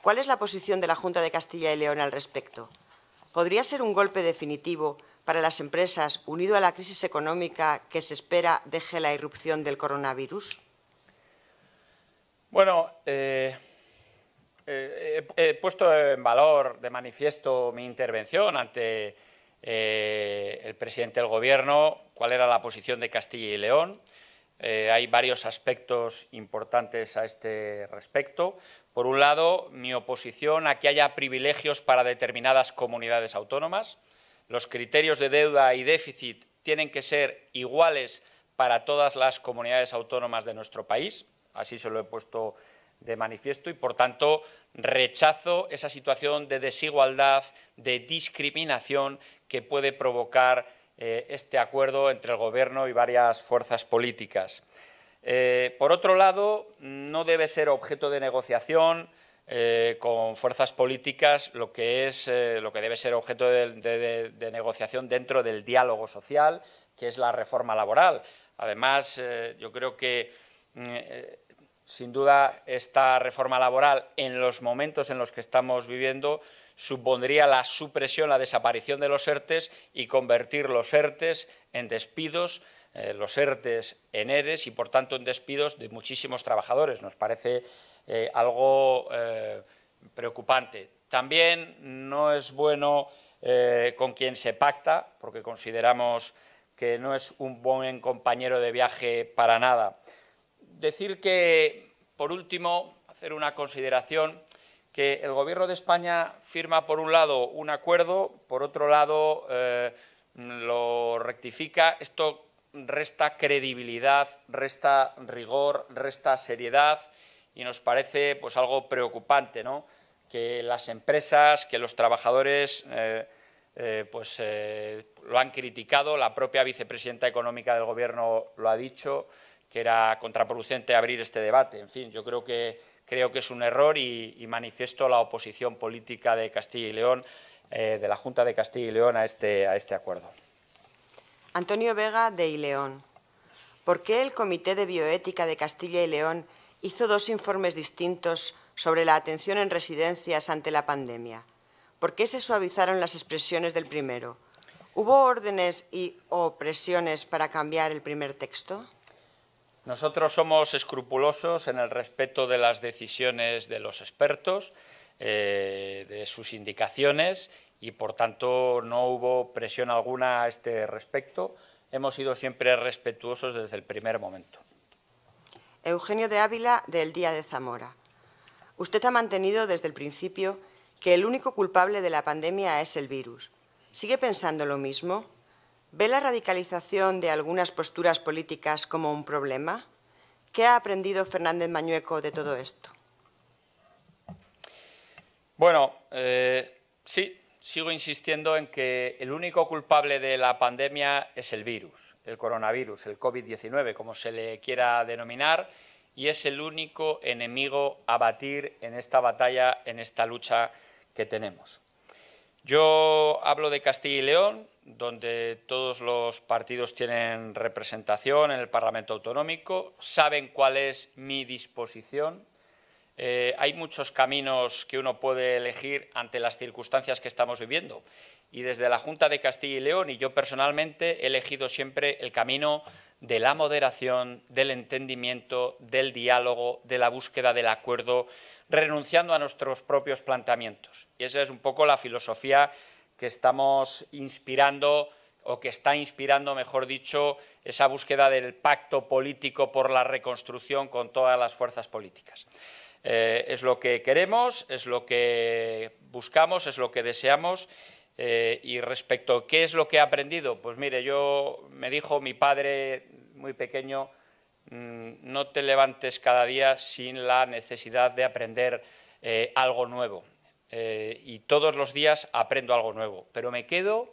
¿Cuál es la posición de la Junta de Castilla y León al respecto? ¿Podría ser un golpe definitivo para las empresas unido a la crisis económica que se espera deje la irrupción del coronavirus? Bueno, eh, eh, he puesto en valor, de manifiesto, mi intervención ante eh, el presidente del Gobierno, cuál era la posición de Castilla y León. Eh, hay varios aspectos importantes a este respecto. Por un lado, mi oposición a que haya privilegios para determinadas comunidades autónomas. Los criterios de deuda y déficit tienen que ser iguales para todas las comunidades autónomas de nuestro país. Así se lo he puesto de manifiesto y, por tanto, rechazo esa situación de desigualdad, de discriminación que puede provocar eh, este acuerdo entre el Gobierno y varias fuerzas políticas. Eh, por otro lado, no debe ser objeto de negociación eh, con fuerzas políticas lo que, es, lo que debe ser objeto de, negociación dentro del diálogo social, que es la reforma laboral. Además, yo creo que, mm, sin duda, esta reforma laboral, en los momentos en los que estamos viviendo, supondría la supresión, la desaparición de los ERTES y convertir los ERTES en despidos, eh, los ERTES en ERES y, por tanto, en despidos de muchísimos trabajadores. Nos parece eh, algo eh, preocupante. También no es bueno con quien se pacta, porque consideramos que no es un buen compañero de viaje para nada. Decir que, por último, hacer una consideración que el Gobierno de España firma, por un lado, un acuerdo, por otro lado, eh, lo rectifica. Esto resta credibilidad, resta rigor, resta seriedad y nos parece pues, algo preocupante, Que las empresas, que los trabajadores eh, eh, pues, lo han criticado, la propia vicepresidenta económica del Gobierno lo ha dicho, que era contraproducente abrir este debate. En fin, yo creo que creo que es un error y, manifiesto la oposición política de Castilla y León, eh, de la Junta de Castilla y León este, a este, acuerdo. Antonio Vega de Ileón. ¿Por qué el Comité de Bioética de Castilla y León hizo dos informes distintos sobre la atención en residencias ante la pandemia? ¿Por qué se suavizaron las expresiones del primero? ¿Hubo órdenes y o presiones para cambiar el primer texto? Nosotros somos escrupulosos en el respeto de las decisiones de los expertos, eh, de sus indicaciones y, por tanto, no hubo presión alguna a este respecto. Hemos sido siempre respetuosos desde el primer momento. Eugenio de Ávila, del Día de Zamora. Usted ha mantenido desde el principio que el único culpable de la pandemia es el virus. ¿Sigue pensando lo mismo? ¿Ve la radicalización de algunas posturas políticas como un problema? ¿Qué ha aprendido Fernández Mañueco de todo esto? Bueno, eh, sí, sigo insistiendo en que el único culpable de la pandemia es el virus, el coronavirus, el COVID-19, como se le quiera denominar, y es el único enemigo a batir en esta batalla, en esta lucha que tenemos. Yo hablo de Castilla y León, donde todos los partidos tienen representación en el Parlamento Autonómico, saben cuál es mi disposición. Eh, hay muchos caminos que uno puede elegir ante las circunstancias que estamos viviendo. Y desde la Junta de Castilla y León y yo personalmente he elegido siempre el camino de la moderación, del entendimiento, del diálogo, de la búsqueda del acuerdo, renunciando a nuestros propios planteamientos. Y esa es un poco la filosofía que estamos inspirando o que está inspirando, mejor dicho, esa búsqueda del pacto político por la reconstrucción con todas las fuerzas políticas. Eh, es lo que queremos, es lo que buscamos, es lo que deseamos. Eh, y respecto a qué es lo que he aprendido, pues mire, yo me dijo mi padre muy pequeño, mm, no te levantes cada día sin la necesidad de aprender eh, algo nuevo. Eh, y todos los días aprendo algo nuevo, pero me quedo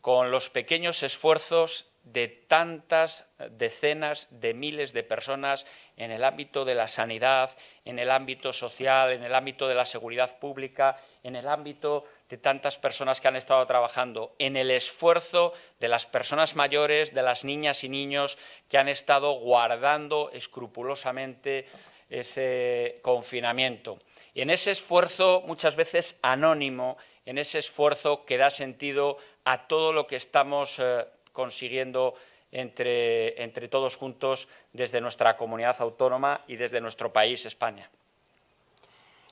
con los pequeños esfuerzos de tantas decenas de miles de personas en el ámbito de la sanidad, en el ámbito social, en el ámbito de la seguridad pública, en el ámbito de tantas personas que han estado trabajando, en el esfuerzo de las personas mayores, de las niñas y niños que han estado guardando escrupulosamente ese confinamiento en ese esfuerzo muchas veces anónimo, en ese esfuerzo que da sentido a todo lo que estamos eh, consiguiendo entre, entre todos juntos desde nuestra comunidad autónoma y desde nuestro país, España.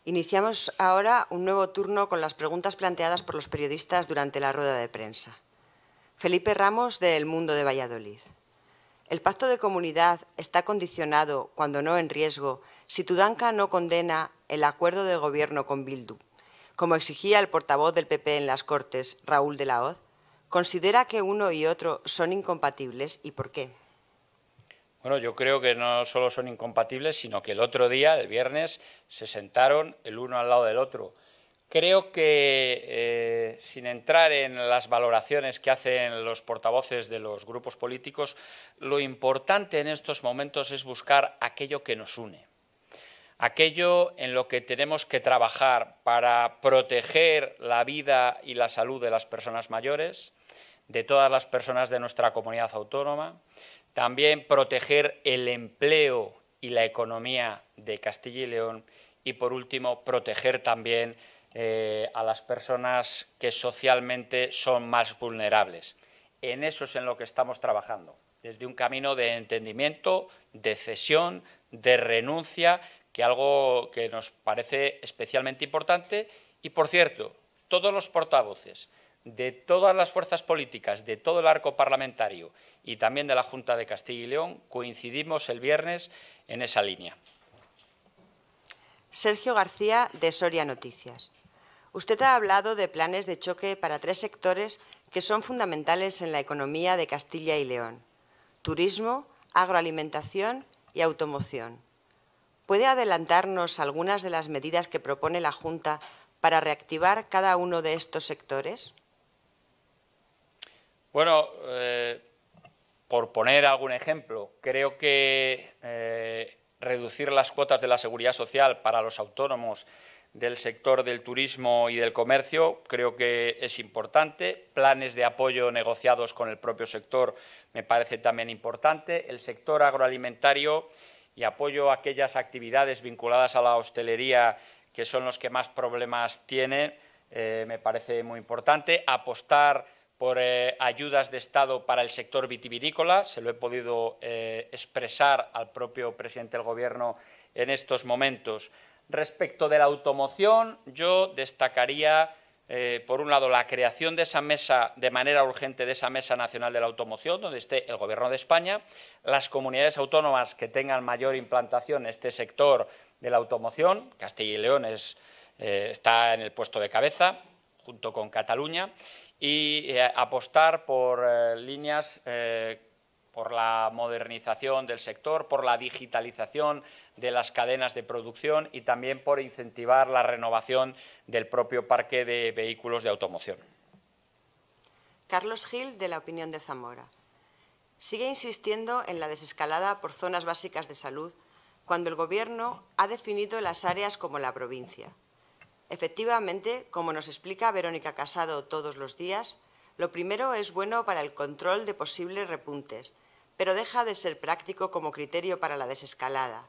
Iniciamos ahora un nuevo turno con las preguntas planteadas por los periodistas durante la rueda de prensa. Felipe Ramos, de El Mundo de Valladolid. El pacto de comunidad está condicionado, cuando no en riesgo, si Tudanca no condena el acuerdo de gobierno con Bildu. Como exigía el portavoz del PP en las Cortes, Raúl de la Hoz, ¿considera que uno y otro son incompatibles y por qué? Bueno, yo creo que no solo son incompatibles, sino que el otro día, el viernes, se sentaron el uno al lado del otro. Creo que, eh, sin entrar en las valoraciones que hacen los portavoces de los grupos políticos, lo importante en estos momentos es buscar aquello que nos une, aquello en lo que tenemos que trabajar para proteger la vida y la salud de las personas mayores, de todas las personas de nuestra comunidad autónoma, también proteger el empleo y la economía de Castilla y León y, por último, proteger también eh, a las personas que socialmente son más vulnerables. En eso es en lo que estamos trabajando, desde un camino de entendimiento, de cesión, de renuncia, que algo que nos parece especialmente importante. Y, por cierto, todos los portavoces de todas las fuerzas políticas, de todo el arco parlamentario y también de la Junta de Castilla y León, coincidimos el viernes en esa línea. Sergio García, de Soria Noticias. Usted ha hablado de planes de choque para tres sectores que son fundamentales en la economía de Castilla y León. Turismo, agroalimentación y automoción. ¿Puede adelantarnos algunas de las medidas que propone la Junta para reactivar cada uno de estos sectores? Bueno, eh, por poner algún ejemplo, creo que eh, reducir las cuotas de la seguridad social para los autónomos del sector del turismo y del comercio, creo que es importante. Planes de apoyo negociados con el propio sector me parece también importante. El sector agroalimentario y apoyo a aquellas actividades vinculadas a la hostelería que son los que más problemas tienen, eh, me parece muy importante. Apostar por eh, ayudas de Estado para el sector vitivinícola, se lo he podido eh, expresar al propio presidente del Gobierno en estos momentos Respecto de la automoción, yo destacaría, eh, por un lado, la creación de esa mesa, de manera urgente, de esa mesa nacional de la automoción, donde esté el Gobierno de España, las comunidades autónomas que tengan mayor implantación en este sector de la automoción, Castilla y León eh, está en el puesto de cabeza, junto con Cataluña, y eh, apostar por líneas por la modernización del sector, por la digitalización de las cadenas de producción y también por incentivar la renovación del propio parque de vehículos de automoción. Carlos Gil, de La Opinión de Zamora. Sigue insistiendo en la desescalada por zonas básicas de salud cuando el Gobierno ha definido las áreas como la provincia. Efectivamente, como nos explica Verónica Casado todos los días, lo primero es bueno para el control de posibles repuntes, pero deja de ser práctico como criterio para la desescalada.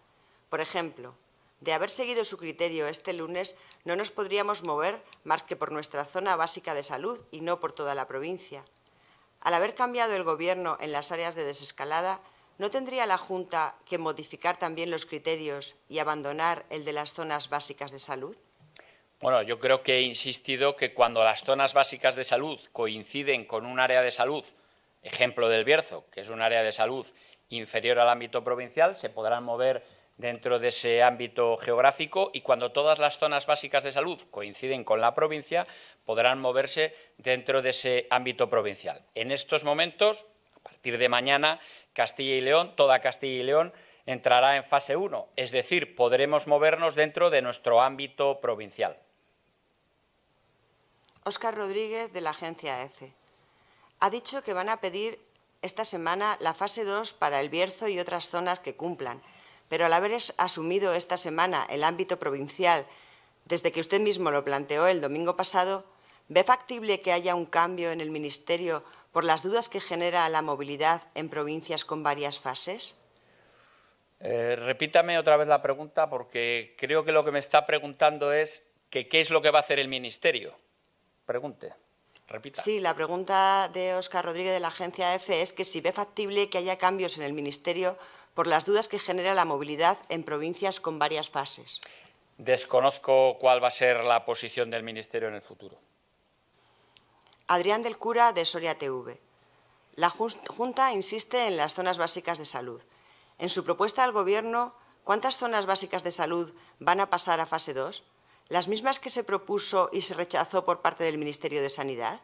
Por ejemplo, de haber seguido su criterio este lunes, no nos podríamos mover más que por nuestra zona básica de salud y no por toda la provincia. Al haber cambiado el Gobierno en las áreas de desescalada, ¿no tendría la Junta que modificar también los criterios y abandonar el de las zonas básicas de salud? Bueno, yo creo que he insistido que cuando las zonas básicas de salud coinciden con un área de salud ejemplo del Bierzo, que es un área de salud inferior al ámbito provincial, se podrán mover dentro de ese ámbito geográfico y cuando todas las zonas básicas de salud coinciden con la provincia, podrán moverse dentro de ese ámbito provincial. En estos momentos, a partir de mañana, Castilla y León, toda Castilla y León, entrará en fase 1, es decir, podremos movernos dentro de nuestro ámbito provincial. Óscar Rodríguez, de la agencia EFE ha dicho que van a pedir esta semana la fase 2 para el Bierzo y otras zonas que cumplan, pero al haber asumido esta semana el ámbito provincial, desde que usted mismo lo planteó el domingo pasado, ¿ve factible que haya un cambio en el Ministerio por las dudas que genera la movilidad en provincias con varias fases? Eh, repítame otra vez la pregunta porque creo que lo que me está preguntando es qué es lo que va a hacer el Ministerio. Pregunte. Sí, la pregunta de Óscar Rodríguez de la agencia EFE es que si ve factible que haya cambios en el Ministerio por las dudas que genera la movilidad en provincias con varias fases. Desconozco cuál va a ser la posición del Ministerio en el futuro. Adrián del Cura, de Soria TV. La Junta insiste en las zonas básicas de salud. En su propuesta al Gobierno, ¿cuántas zonas básicas de salud van a pasar a fase 2? ¿Las mismas que se propuso y se rechazó por parte del Ministerio de Sanidad?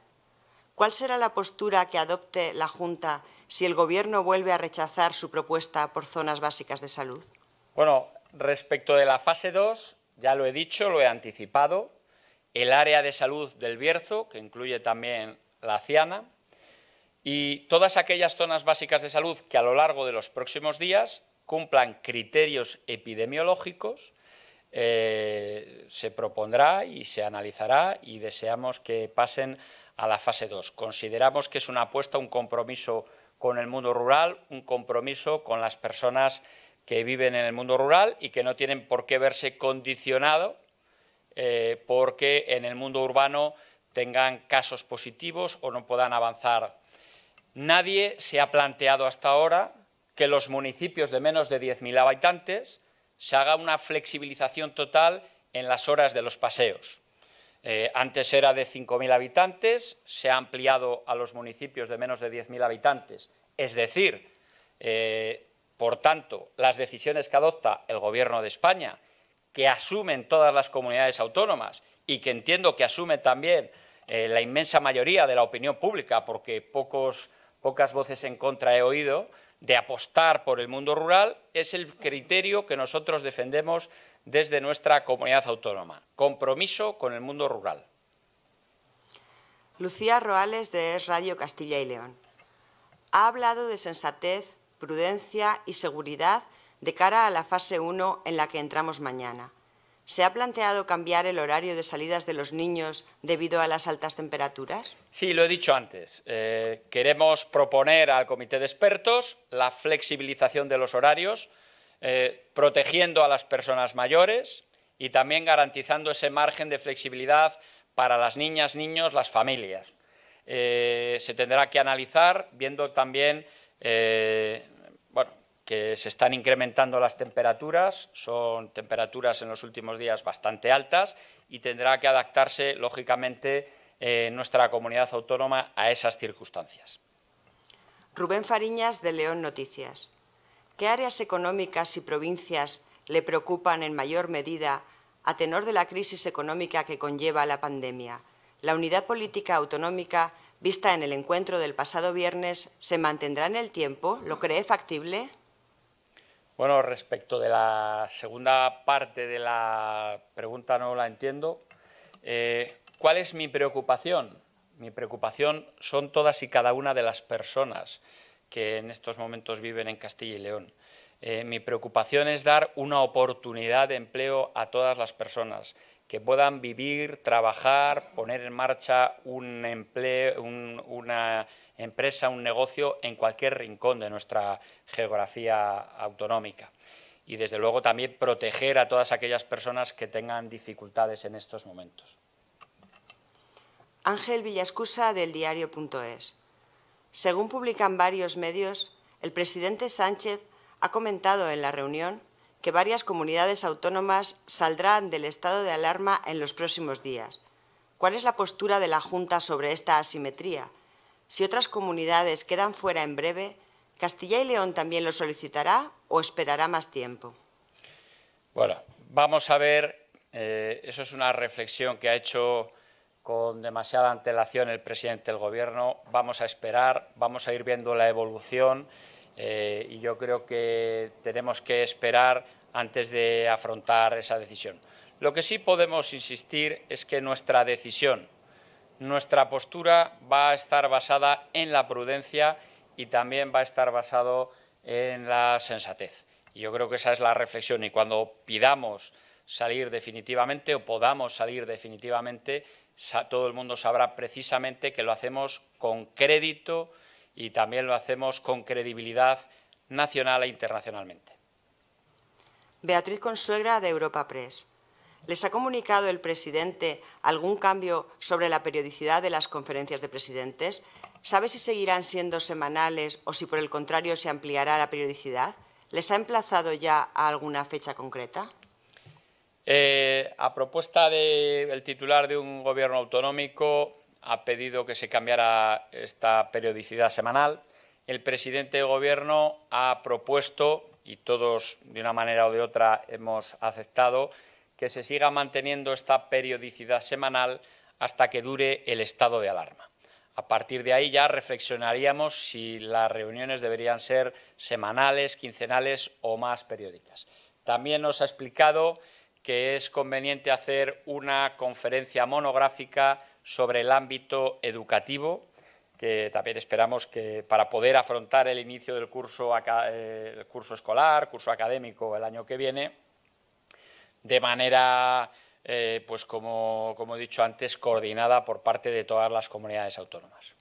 ¿Cuál será la postura que adopte la Junta si el Gobierno vuelve a rechazar su propuesta por zonas básicas de salud? Bueno, respecto de la fase 2, ya lo he dicho, lo he anticipado, el área de salud del Bierzo, que incluye también la Ciana, y todas aquellas zonas básicas de salud que a lo largo de los próximos días cumplan criterios epidemiológicos eh, se propondrá y se analizará y deseamos que pasen a la fase 2. Consideramos que es una apuesta, un compromiso con el mundo rural, un compromiso con las personas que viven en el mundo rural y que no tienen por qué verse condicionado eh, porque en el mundo urbano tengan casos positivos o no puedan avanzar. Nadie se ha planteado hasta ahora que los municipios de menos de 10.000 habitantes se haga una flexibilización total en las horas de los paseos. Eh, antes era de 5.000 habitantes, se ha ampliado a los municipios de menos de 10.000 habitantes. Es decir, eh, por tanto, las decisiones que adopta el Gobierno de España, que asumen todas las comunidades autónomas y que entiendo que asume también eh, la inmensa mayoría de la opinión pública, porque pocas voces en contra he oído, de apostar por el mundo rural es el criterio que nosotros defendemos desde nuestra comunidad autónoma. Compromiso con el mundo rural. Lucía Roales de Es Radio Castilla y León. Ha hablado de sensatez, prudencia y seguridad de cara a la fase 1 en la que entramos mañana. ¿Se ha planteado cambiar el horario de salidas de los niños debido a las altas temperaturas? Sí, lo he dicho antes. Eh, queremos proponer al comité de expertos la flexibilización de los horarios, eh, protegiendo a las personas mayores y también garantizando ese margen de flexibilidad para las niñas, niños, las familias. Eh, se tendrá que analizar, viendo también que se están incrementando las temperaturas, son temperaturas en los últimos días bastante altas y tendrá que adaptarse, lógicamente, eh, nuestra comunidad autónoma a esas circunstancias. Rubén Fariñas, de León Noticias. ¿Qué áreas económicas y provincias le preocupan en mayor medida a tenor de la crisis económica que conlleva la pandemia? La unidad política autonómica vista en el encuentro del pasado viernes se mantendrá en el tiempo. ¿Lo cree factible? Bueno, respecto de la segunda parte de la pregunta no la entiendo. Eh, ¿Cuál es mi preocupación? Mi preocupación son todas y cada una de las personas que en estos momentos viven en Castilla y León. Eh, mi preocupación es dar una oportunidad de empleo a todas las personas que puedan vivir, trabajar, poner en marcha un empleo, una empresa, un negocio en cualquier rincón de nuestra geografía autonómica. Y desde luego también proteger a todas aquellas personas que tengan dificultades en estos momentos. Ángel Villascusa del diario.es. Según publican varios medios, el presidente Sánchez ha comentado en la reunión que varias comunidades autónomas saldrán del estado de alarma en los próximos días. ¿Cuál es la postura de la Junta sobre esta asimetría? Si otras comunidades quedan fuera en breve, ¿Castilla y León también lo solicitará o esperará más tiempo? Bueno, vamos a ver, eh, eso es una reflexión que ha hecho con demasiada antelación el presidente del Gobierno. Vamos a esperar, vamos a ir viendo la evolución eh, y yo creo que tenemos que esperar antes de afrontar esa decisión. Lo que sí podemos insistir es que nuestra decisión nuestra postura va a estar basada en la prudencia y también va a estar basado en la sensatez. Y yo creo que esa es la reflexión y cuando pidamos salir definitivamente o podamos salir definitivamente, todo el mundo sabrá precisamente que lo hacemos con crédito y también lo hacemos con credibilidad nacional e internacionalmente. Beatriz Consuegra de Europa Press. ¿Les ha comunicado el presidente algún cambio sobre la periodicidad de las conferencias de presidentes? ¿Sabe si seguirán siendo semanales o si por el contrario se ampliará la periodicidad? ¿Les ha emplazado ya a alguna fecha concreta? Eh, a propuesta del titular de un gobierno autonómico, ha pedido que se cambiara esta periodicidad semanal. El presidente de gobierno ha propuesto, y todos de una manera o de otra hemos aceptado, que se siga manteniendo esta periodicidad semanal hasta que dure el estado de alarma. A partir de ahí ya reflexionaríamos si las reuniones deberían ser semanales, quincenales o más periódicas. También nos ha explicado que es conveniente hacer una conferencia monográfica sobre el ámbito educativo, que también esperamos que para poder afrontar el inicio del curso, eh, el curso escolar, curso académico el año que viene, de manera, eh, pues como, como he dicho antes, coordinada por parte de todas las comunidades autónomas.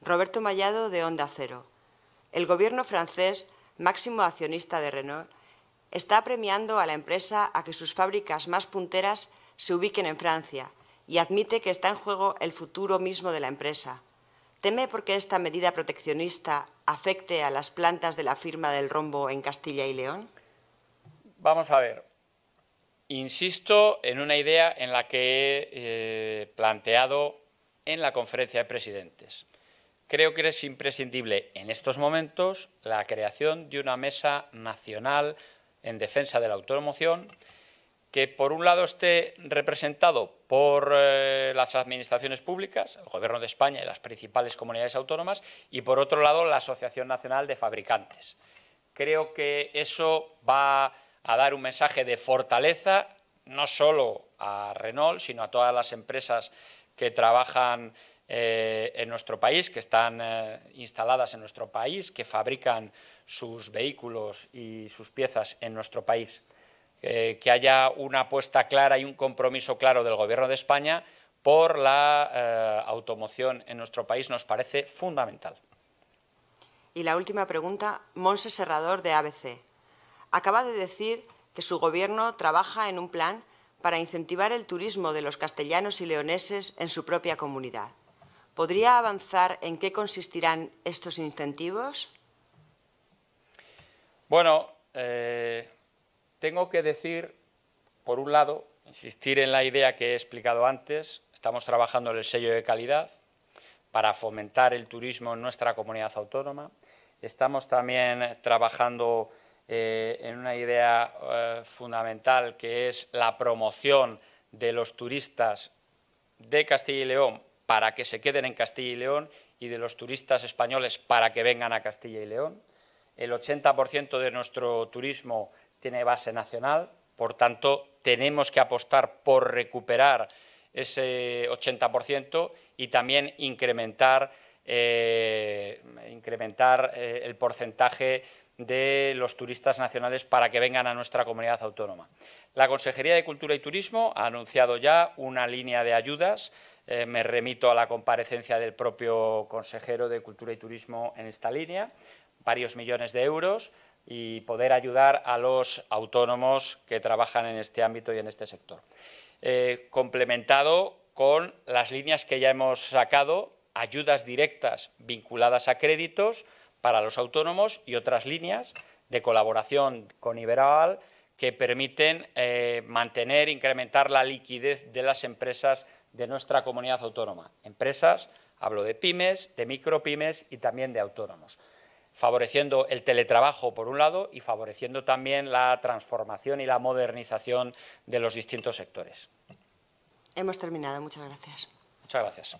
Roberto Mallado, de Onda Cero. El gobierno francés, máximo accionista de Renault, está premiando a la empresa a que sus fábricas más punteras se ubiquen en Francia y admite que está en juego el futuro mismo de la empresa. ¿Teme porque esta medida proteccionista afecte a las plantas de la firma del rombo en Castilla y León? Vamos a ver, Insisto en una idea en la que he eh, planteado en la conferencia de presidentes. Creo que es imprescindible en estos momentos la creación de una mesa nacional en defensa de la automoción que, por un lado, esté representado por eh, las administraciones públicas, el Gobierno de España y las principales comunidades autónomas, y, por otro lado, la Asociación Nacional de Fabricantes. Creo que eso va a dar un mensaje de fortaleza, no solo a Renault, sino a todas las empresas que trabajan eh, en nuestro país, que están eh, instaladas en nuestro país, que fabrican sus vehículos y sus piezas en nuestro país. Eh, que haya una apuesta clara y un compromiso claro del Gobierno de España por la automoción en nuestro país nos parece fundamental. Y la última pregunta, Monse Serrador de ABC acaba de decir que su gobierno trabaja en un plan para incentivar el turismo de los castellanos y leoneses en su propia comunidad. ¿Podría avanzar en qué consistirán estos incentivos? Bueno, eh, tengo que decir, por un lado, insistir en la idea que he explicado antes, estamos trabajando en el sello de calidad para fomentar el turismo en nuestra comunidad autónoma, estamos también trabajando eh, en una idea eh, fundamental que es la promoción de los turistas de Castilla y León para que se queden en Castilla y León y de los turistas españoles para que vengan a Castilla y León. El 80% de nuestro turismo tiene base nacional, por tanto, tenemos que apostar por recuperar ese 80% y también incrementar, eh, incrementar el porcentaje de los turistas nacionales para que vengan a nuestra comunidad autónoma. La Consejería de Cultura y Turismo ha anunciado ya una línea de ayudas. Eh, me remito a la comparecencia del propio consejero de Cultura y Turismo en esta línea, varios millones de euros y poder ayudar a los autónomos que trabajan en este ámbito y en este sector. Eh, complementado con las líneas que ya hemos sacado, ayudas directas vinculadas a créditos, para los autónomos y otras líneas de colaboración con Iberal que permiten eh, mantener, incrementar la liquidez de las empresas de nuestra comunidad autónoma. Empresas, hablo de pymes, de micropymes y también de autónomos, favoreciendo el teletrabajo por un lado y favoreciendo también la transformación y la modernización de los distintos sectores. Hemos terminado. Muchas gracias. Muchas gracias.